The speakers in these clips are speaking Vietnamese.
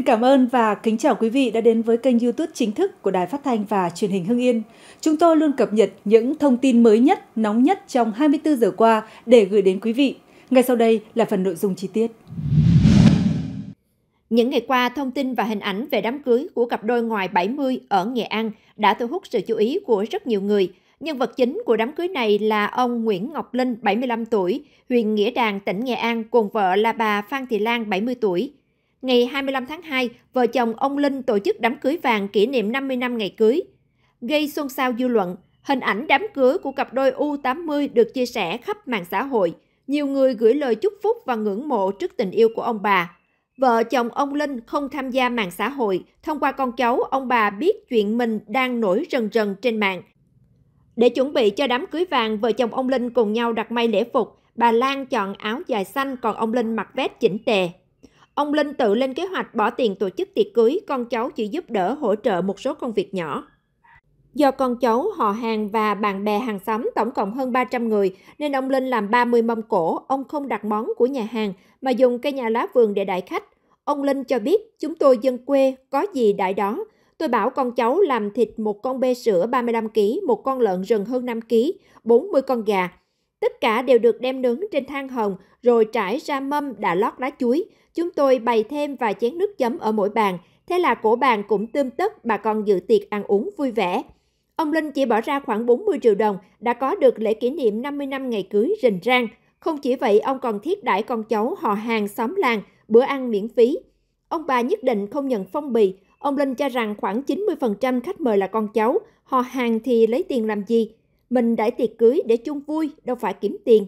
Xin cảm ơn và kính chào quý vị đã đến với kênh YouTube chính thức của Đài Phát thanh và Truyền hình Hưng Yên. Chúng tôi luôn cập nhật những thông tin mới nhất, nóng nhất trong 24 giờ qua để gửi đến quý vị. Ngay sau đây là phần nội dung chi tiết. Những ngày qua, thông tin và hình ảnh về đám cưới của cặp đôi ngoài 70 ở Nghệ An đã thu hút sự chú ý của rất nhiều người. Nhân vật chính của đám cưới này là ông Nguyễn Ngọc Linh, 75 tuổi, huyện Nghĩa Đàn, tỉnh Nghệ An, cùng vợ là bà Phan Thị Lan, 70 tuổi ngày 25 tháng 2, vợ chồng ông Linh tổ chức đám cưới vàng kỷ niệm 50 năm ngày cưới. Gây xôn xao dư luận, hình ảnh đám cưới của cặp đôi U80 được chia sẻ khắp mạng xã hội. Nhiều người gửi lời chúc phúc và ngưỡng mộ trước tình yêu của ông bà. Vợ chồng ông Linh không tham gia mạng xã hội, thông qua con cháu, ông bà biết chuyện mình đang nổi rần rần trên mạng. Để chuẩn bị cho đám cưới vàng, vợ chồng ông Linh cùng nhau đặt may lễ phục. Bà Lan chọn áo dài xanh, còn ông Linh mặc vest chỉnh tề. Ông Linh tự lên kế hoạch bỏ tiền tổ chức tiệc cưới, con cháu chỉ giúp đỡ hỗ trợ một số công việc nhỏ. Do con cháu, họ hàng và bạn bè hàng xóm tổng cộng hơn 300 người, nên ông Linh làm 30 mâm cổ, ông không đặt món của nhà hàng mà dùng cây nhà lá vườn để đãi khách. Ông Linh cho biết, chúng tôi dân quê, có gì đại đó. Tôi bảo con cháu làm thịt một con bê sữa 35 kg, một con lợn rừng hơn 5 kg, 40 con gà, Tất cả đều được đem nướng trên than hồng rồi trải ra mâm đã lót lá chuối. Chúng tôi bày thêm vài chén nước chấm ở mỗi bàn, thế là cổ bàn cũng tươm tất bà con dự tiệc ăn uống vui vẻ. Ông Linh chỉ bỏ ra khoảng 40 triệu đồng đã có được lễ kỷ niệm 50 năm ngày cưới rình rang. Không chỉ vậy, ông còn thiết đãi con cháu họ hàng xóm làng bữa ăn miễn phí. Ông bà nhất định không nhận phong bì. Ông Linh cho rằng khoảng 90% khách mời là con cháu, họ hàng thì lấy tiền làm gì? Mình đãi tiệc cưới để chung vui, đâu phải kiếm tiền.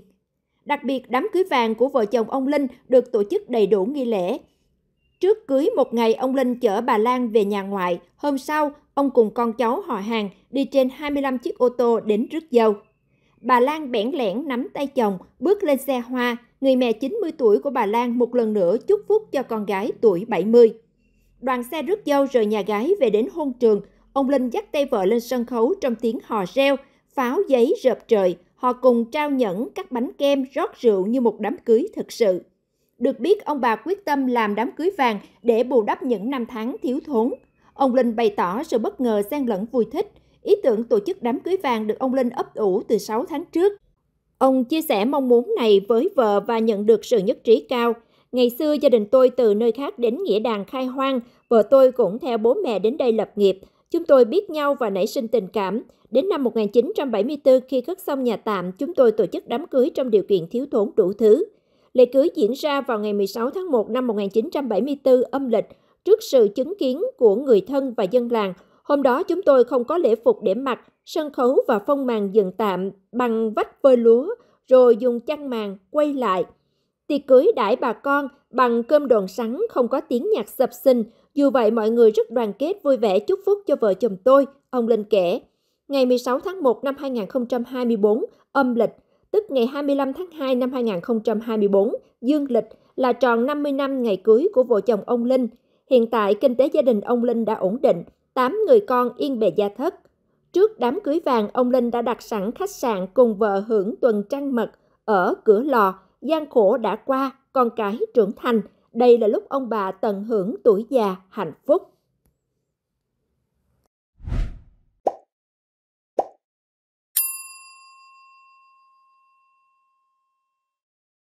Đặc biệt đám cưới vàng của vợ chồng ông Linh được tổ chức đầy đủ nghi lễ. Trước cưới một ngày ông Linh chở bà Lan về nhà ngoại, hôm sau ông cùng con cháu họ hàng đi trên 25 chiếc ô tô đến rước dâu. Bà Lan bẽn lẽn nắm tay chồng, bước lên xe hoa, người mẹ 90 tuổi của bà Lan một lần nữa chúc phúc cho con gái tuổi 70. Đoàn xe rước dâu rời nhà gái về đến hôn trường, ông Linh dắt tay vợ lên sân khấu trong tiếng hò reo – pháo giấy rợp trời, họ cùng trao nhẫn các bánh kem rót rượu như một đám cưới thực sự. Được biết, ông bà quyết tâm làm đám cưới vàng để bù đắp những năm tháng thiếu thốn. Ông Linh bày tỏ sự bất ngờ xen lẫn vui thích. Ý tưởng tổ chức đám cưới vàng được ông Linh ấp ủ từ 6 tháng trước. Ông chia sẻ mong muốn này với vợ và nhận được sự nhất trí cao. Ngày xưa gia đình tôi từ nơi khác đến Nghĩa Đàn khai hoang, vợ tôi cũng theo bố mẹ đến đây lập nghiệp, Chúng tôi biết nhau và nảy sinh tình cảm. Đến năm 1974 khi cất xong nhà tạm, chúng tôi tổ chức đám cưới trong điều kiện thiếu thốn đủ thứ. Lễ cưới diễn ra vào ngày 16 tháng 1 năm 1974 âm lịch, trước sự chứng kiến của người thân và dân làng. Hôm đó chúng tôi không có lễ phục để mặc, sân khấu và phong màn dựng tạm bằng vách vơi lúa, rồi dùng chăn màn quay lại. Tiệc cưới đãi bà con bằng cơm đồn sắn không có tiếng nhạc sập sinh, dù vậy, mọi người rất đoàn kết vui vẻ chúc phúc cho vợ chồng tôi, ông Linh kể. Ngày 16 tháng 1 năm 2024, âm lịch, tức ngày 25 tháng 2 năm 2024, dương lịch là tròn 50 năm ngày cưới của vợ chồng ông Linh. Hiện tại, kinh tế gia đình ông Linh đã ổn định, 8 người con yên bề gia thất. Trước đám cưới vàng, ông Linh đã đặt sẵn khách sạn cùng vợ hưởng tuần trăng mật ở cửa lò, gian khổ đã qua, con cái trưởng thành – đây là lúc ông bà tận hưởng tuổi già hạnh phúc